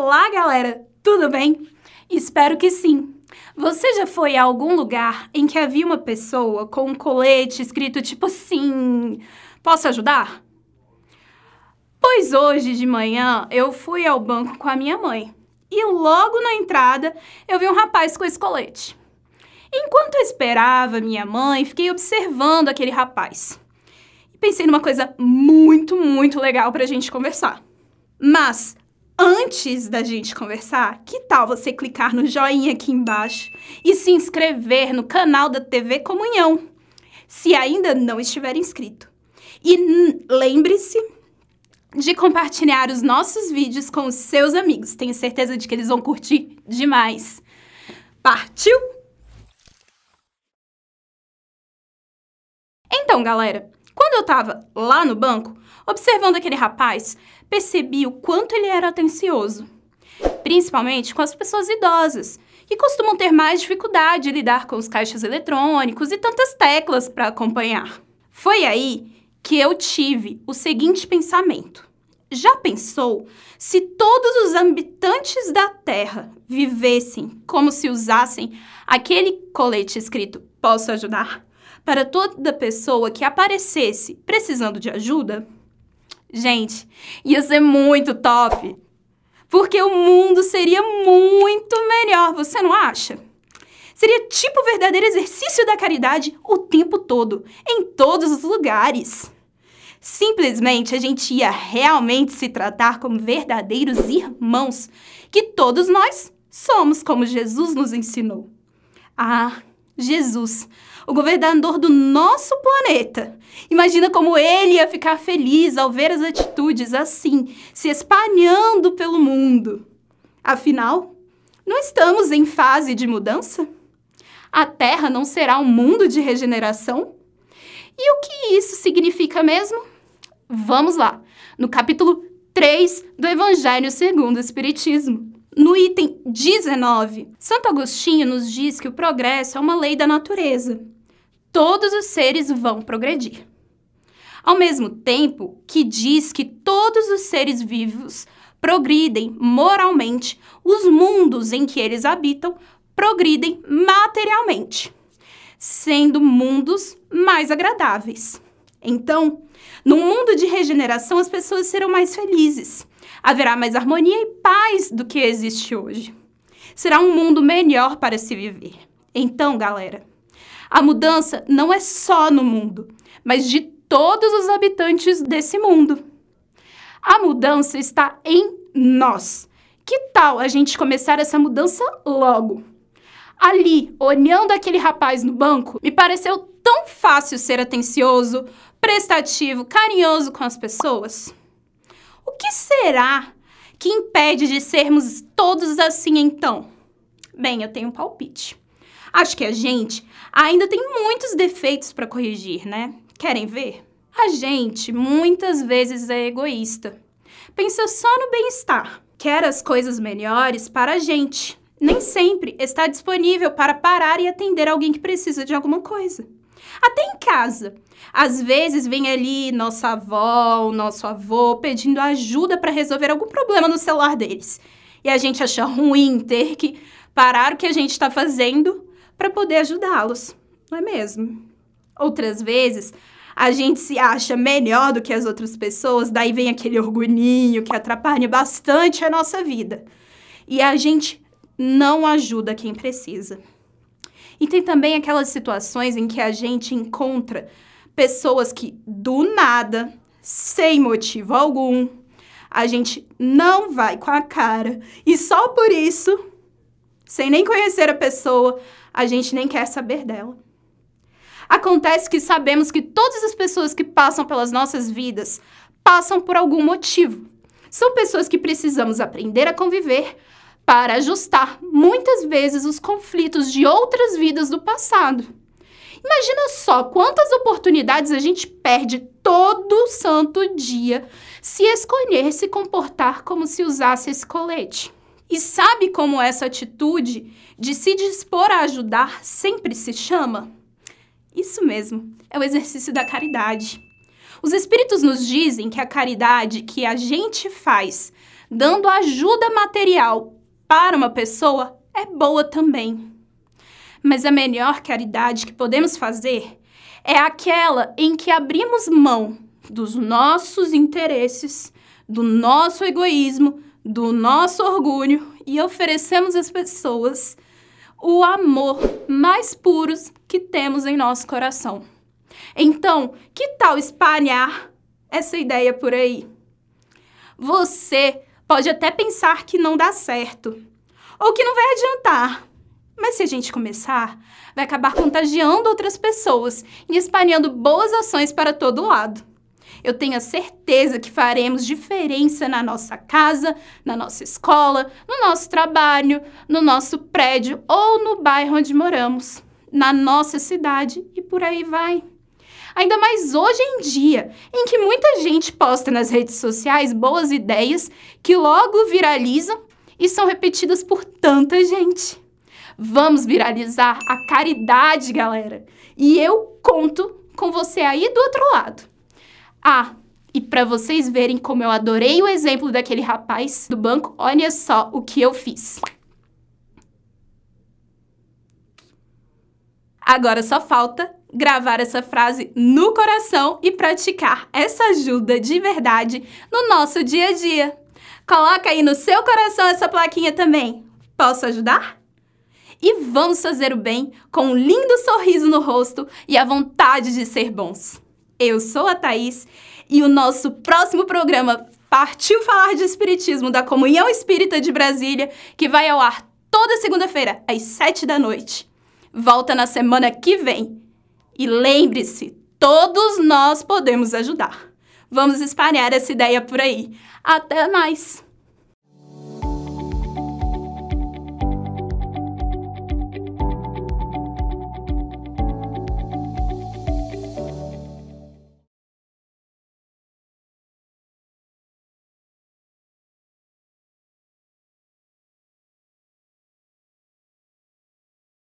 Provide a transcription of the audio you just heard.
Olá, galera! Tudo bem? Espero que sim! Você já foi a algum lugar em que havia uma pessoa com um colete escrito tipo assim: Posso ajudar? Pois hoje de manhã eu fui ao banco com a minha mãe e logo na entrada eu vi um rapaz com esse colete. Enquanto eu esperava minha mãe, fiquei observando aquele rapaz. E pensei numa coisa muito, muito legal para a gente conversar. Mas Antes da gente conversar, que tal você clicar no joinha aqui embaixo e se inscrever no canal da TV Comunhão, se ainda não estiver inscrito. E lembre-se de compartilhar os nossos vídeos com os seus amigos. Tenho certeza de que eles vão curtir demais. Partiu? Então, galera, quando eu estava lá no banco, observando aquele rapaz, percebi o quanto ele era atencioso. Principalmente com as pessoas idosas, que costumam ter mais dificuldade em lidar com os caixas eletrônicos e tantas teclas para acompanhar. Foi aí que eu tive o seguinte pensamento. Já pensou se todos os habitantes da Terra vivessem como se usassem aquele colete escrito Posso ajudar? para toda pessoa que aparecesse precisando de ajuda, gente, ia ser muito top. Porque o mundo seria muito melhor, você não acha? Seria tipo o verdadeiro exercício da caridade o tempo todo, em todos os lugares. Simplesmente a gente ia realmente se tratar como verdadeiros irmãos, que todos nós somos, como Jesus nos ensinou. Ah, Jesus, o governador do nosso planeta. Imagina como ele ia ficar feliz ao ver as atitudes assim, se espalhando pelo mundo. Afinal, não estamos em fase de mudança? A Terra não será um mundo de regeneração? E o que isso significa mesmo? Vamos lá, no capítulo 3 do Evangelho segundo o Espiritismo. No item 19, Santo Agostinho nos diz que o progresso é uma lei da natureza. Todos os seres vão progredir. Ao mesmo tempo que diz que todos os seres vivos progridem moralmente, os mundos em que eles habitam progridem materialmente, sendo mundos mais agradáveis. Então, no mundo de regeneração, as pessoas serão mais felizes haverá mais harmonia e paz do que existe hoje. Será um mundo melhor para se viver. Então, galera, a mudança não é só no mundo, mas de todos os habitantes desse mundo. A mudança está em nós. Que tal a gente começar essa mudança logo? Ali, olhando aquele rapaz no banco, me pareceu tão fácil ser atencioso, prestativo, carinhoso com as pessoas. O que será que impede de sermos todos assim então? Bem, eu tenho um palpite. Acho que a gente ainda tem muitos defeitos para corrigir, né? Querem ver? A gente muitas vezes é egoísta. Pensa só no bem-estar. Quer as coisas melhores para a gente. Nem sempre está disponível para parar e atender alguém que precisa de alguma coisa até em casa. Às vezes vem ali nossa avó, o nosso avô pedindo ajuda para resolver algum problema no celular deles. E a gente acha ruim ter que parar o que a gente está fazendo para poder ajudá-los, não é mesmo? Outras vezes, a gente se acha melhor do que as outras pessoas, daí vem aquele orgulhinho que atrapalha bastante a nossa vida. E a gente não ajuda quem precisa. E tem também aquelas situações em que a gente encontra pessoas que do nada, sem motivo algum, a gente não vai com a cara e só por isso, sem nem conhecer a pessoa, a gente nem quer saber dela. Acontece que sabemos que todas as pessoas que passam pelas nossas vidas passam por algum motivo. São pessoas que precisamos aprender a conviver, para ajustar muitas vezes os conflitos de outras vidas do passado. Imagina só quantas oportunidades a gente perde todo santo dia se escolher se comportar como se usasse esse colete. E sabe como essa atitude de se dispor a ajudar sempre se chama? Isso mesmo, é o exercício da caridade. Os espíritos nos dizem que a caridade que a gente faz, dando ajuda material para uma pessoa é boa também. Mas a melhor caridade que podemos fazer é aquela em que abrimos mão dos nossos interesses, do nosso egoísmo, do nosso orgulho e oferecemos às pessoas o amor mais puro que temos em nosso coração. Então, que tal espalhar essa ideia por aí? Você pode até pensar que não dá certo ou que não vai adiantar. Mas se a gente começar, vai acabar contagiando outras pessoas e espalhando boas ações para todo lado. Eu tenho a certeza que faremos diferença na nossa casa, na nossa escola, no nosso trabalho, no nosso prédio ou no bairro onde moramos, na nossa cidade e por aí vai. Ainda mais hoje em dia, em que muita gente posta nas redes sociais boas ideias que logo viralizam e são repetidas por tanta gente. Vamos viralizar a caridade, galera! E eu conto com você aí do outro lado. Ah, e para vocês verem como eu adorei o exemplo daquele rapaz do banco, olha só o que eu fiz. Agora só falta gravar essa frase no coração e praticar essa ajuda de verdade no nosso dia a dia. Coloca aí no seu coração essa plaquinha também. Posso ajudar? E vamos fazer o bem com um lindo sorriso no rosto e a vontade de ser bons. Eu sou a Thaís e o nosso próximo programa partiu falar de Espiritismo da Comunhão Espírita de Brasília, que vai ao ar toda segunda-feira, às sete da noite. Volta na semana que vem. E lembre-se, todos nós podemos ajudar. Vamos espalhar essa ideia por aí. Até mais!